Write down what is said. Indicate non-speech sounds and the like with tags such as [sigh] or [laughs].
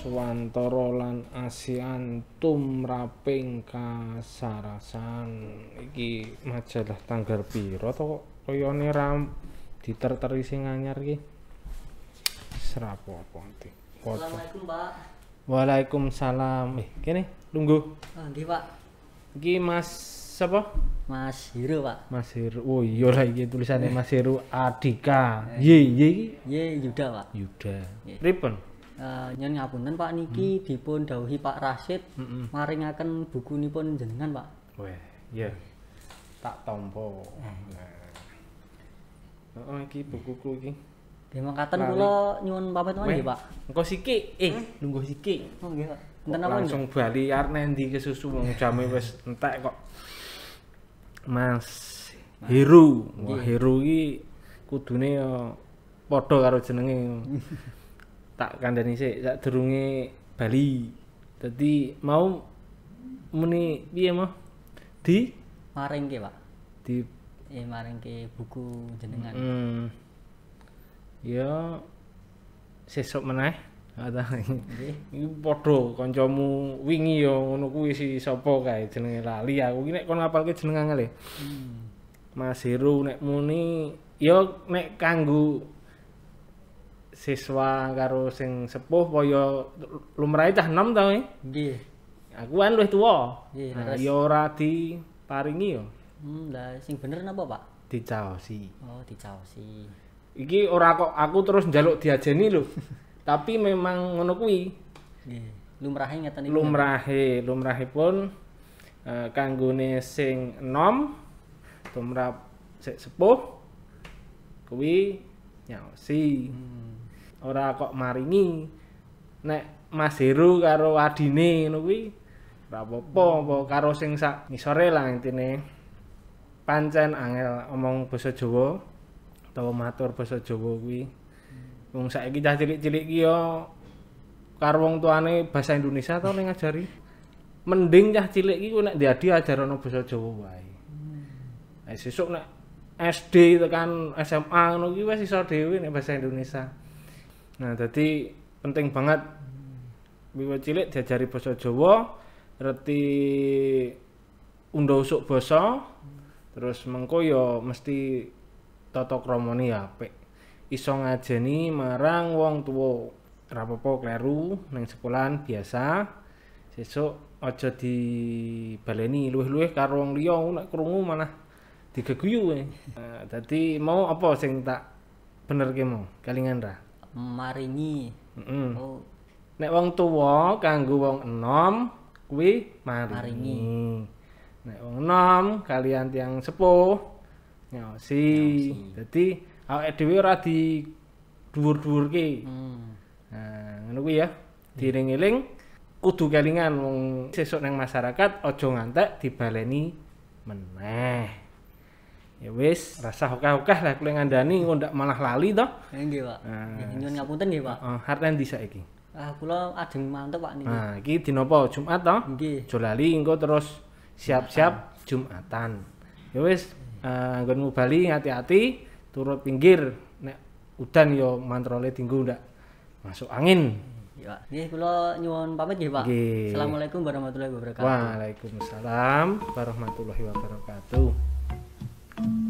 Swantoro lan ASEAN tumraping kasarasan iki majalah tanggar piro to koyone ram diterteri sing anyar iki serapo apa nanti Assalamualaikum Pak Waalaikumsalam eh kene lunggu ah, nggih Pak iki Mas siapa Mas Hiru Pak Mas Hiru oh iya lah iki tulisannya eh. Mas Hiru Adika eh. ye ye ye Yuda Pak Yuda pripun Uh, nyen ngapunten Pak niki hmm. dipun dawuhi Pak Rasid hmm -mm. maringaken bukunipun jenengan Pak. Weh, iya. Tak tampa. Nah. Heeh oh, iki bukuku iki. Nggih mangkaten kula nyuwun pamit mawon nggih ya, Pak. Engko siki, eh hmm? lungguh siki. Oh nggih Pak. Enten apa langsung bali arep nendi kesusu wong jame wis entek kok. Mas hiru Wah hiru iki kudune ya padha karo jenenge. [laughs] tak kandani sih, tak durunge Bali. Dadi mau muni piye mau di maringke, Pak. Di eh maringke buku jenengan. Hmm. Ya sesok meneh. Iki padha kancamu wingi yo ya, ngono kuwi si sapa kae jenenge lali aku iki nek kon ngapalke jeneng kali e. Hmm. Mas nek muni yo ya nek kanggo siswa karo sing sepuh boyo lumrahe cah enom to ya. nggih aku kan luwih tuwa nggih nah, ya ora diparingi yo hmm lah sing bener napa Pak dicaosi oh dicaosi iki ora kok aku terus njaluk diajeni lho [laughs] tapi memang ngono kuwi nggih lumrahe ngeten iki lumrahe lumrahe pun uh, kanggone sing enom tumrap sepuh kuwi nyaosi hmm ora kok maringi nek Mas Heru karo adine ngono kuwi ora apa-apa apa karo sing sak ngisore lah intine pancen angel omong basa Jawa utawa matur basa Jawa kuwi wong hmm. saiki cah cilik-cilik ki yo karo wong tuane bahasa Indonesia to ning ngajari mending cah cilik ki nek diadi ajarana basa Jawa wae hmm. eh sesuk nek SD tekan SMA ngono kuwi wis iso dhewe nek bahasa Indonesia Nah, jadi penting banget wiwit cilik diajari basa Jawa, reti unda usuk basa, terus mengko ya mesti tata kramane apik. Iso ngajeni marang wong tuwa. Rapopo kleru nang sekolahan biasa. Sesuk aja dibaleni luwih-luwih karo wong liya nek krungu malah digeguyu. E. Nah, dadi mau apa sing tak bener ke mau kalingan ra maringi. Mm -hmm. Oh. Nek wong tuwa kanggo wong enom kui, maringi. maringi. Nek wong enom kalian tiang sepuh nyosi. jadi, Dadi awake dhewe ora di dhuwur ki. Hmm. Nah, ngono kuwi ya. Diring-eling kudu kelingan wong sesuk nang masyarakat aja ngantek dibaleni meneh ya wis rasa hokah-hokah lah kule ngandani ngundak ndak malah lali toh enggak Pak nah, nyuwun punten gitu Pak oh, Harta yang bisa iki ah kulo adem mantep Pak nih. nah iki di nopo Jumat toh nggih lali engko terus siap-siap Jumatan ya wis uh, eh, nggonmu bali hati-hati turut pinggir nek udan yo ya mantrole tinggu ndak masuk angin Ya, ini kalau nyuwun pamit ya Pak. Assalamualaikum warahmatullahi wabarakatuh. Waalaikumsalam warahmatullahi wabarakatuh. Thank you.